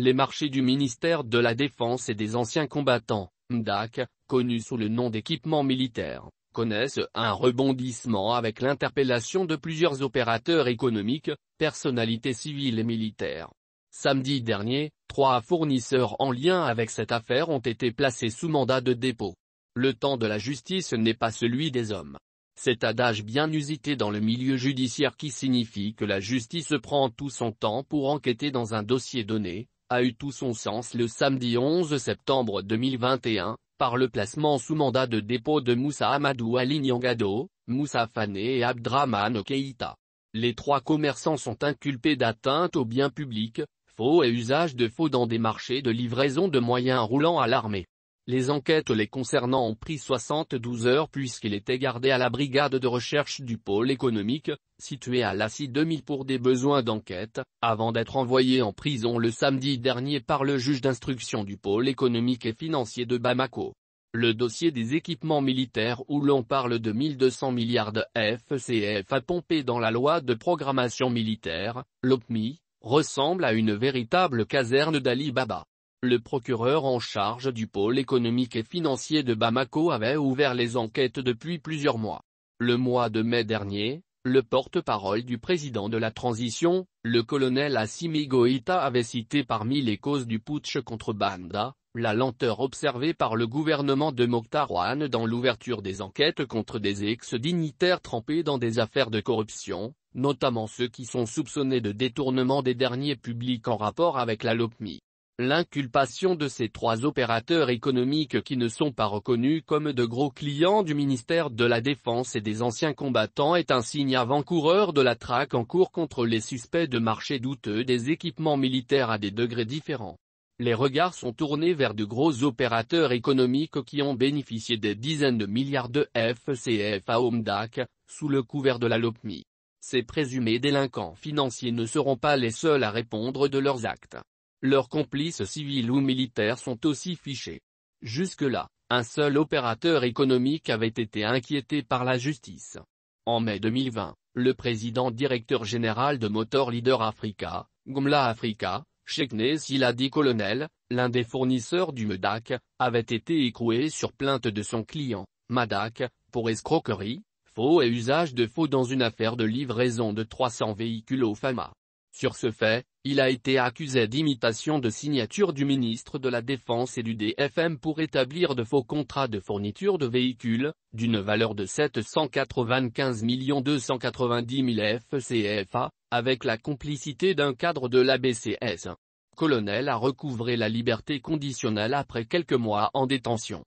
Les marchés du ministère de la Défense et des anciens combattants, MDAC, connus sous le nom d'équipement militaire, connaissent un rebondissement avec l'interpellation de plusieurs opérateurs économiques, personnalités civiles et militaires. Samedi dernier, trois fournisseurs en lien avec cette affaire ont été placés sous mandat de dépôt. Le temps de la justice n'est pas celui des hommes. Cet adage bien usité dans le milieu judiciaire qui signifie que la justice prend tout son temps pour enquêter dans un dossier donné, a eu tout son sens le samedi 11 septembre 2021, par le placement sous mandat de dépôt de Moussa Amadou Ali Moussa Fane et Abdraman Keïta. Les trois commerçants sont inculpés d'atteinte aux biens publics, faux et usage de faux dans des marchés de livraison de moyens roulants à l'armée. Les enquêtes les concernant ont pris 72 heures puisqu'il était gardé à la brigade de recherche du pôle économique, situé à l'ACI 2000 pour des besoins d'enquête, avant d'être envoyé en prison le samedi dernier par le juge d'instruction du pôle économique et financier de Bamako. Le dossier des équipements militaires où l'on parle de 1200 milliards de FCF à pomper dans la loi de programmation militaire, l'OPMI, ressemble à une véritable caserne d'Ali Baba. Le procureur en charge du pôle économique et financier de Bamako avait ouvert les enquêtes depuis plusieurs mois. Le mois de mai dernier, le porte-parole du président de la transition, le colonel Assimi Goïta avait cité parmi les causes du putsch contre Banda, la lenteur observée par le gouvernement de Mokhtarwan dans l'ouverture des enquêtes contre des ex-dignitaires trempés dans des affaires de corruption, notamment ceux qui sont soupçonnés de détournement des derniers publics en rapport avec la LOPMI. L'inculpation de ces trois opérateurs économiques qui ne sont pas reconnus comme de gros clients du ministère de la Défense et des anciens combattants est un signe avant-coureur de la traque en cours contre les suspects de marché douteux des équipements militaires à des degrés différents. Les regards sont tournés vers de gros opérateurs économiques qui ont bénéficié des dizaines de milliards de FCF à Omdac, sous le couvert de la LOPMI. Ces présumés délinquants financiers ne seront pas les seuls à répondre de leurs actes. Leurs complices civils ou militaires sont aussi fichés. Jusque-là, un seul opérateur économique avait été inquiété par la justice. En mai 2020, le président directeur général de Motor Leader Africa, Gomla Africa, sila dit Colonel, l'un des fournisseurs du MEDAC, avait été écroué sur plainte de son client, MADAC, pour escroquerie, faux et usage de faux dans une affaire de livraison de 300 véhicules au FAMA. Sur ce fait, il a été accusé d'imitation de signature du ministre de la Défense et du DFM pour établir de faux contrats de fourniture de véhicules, d'une valeur de 795 290 000 FCFA, avec la complicité d'un cadre de l'ABCS. Colonel a recouvré la liberté conditionnelle après quelques mois en détention.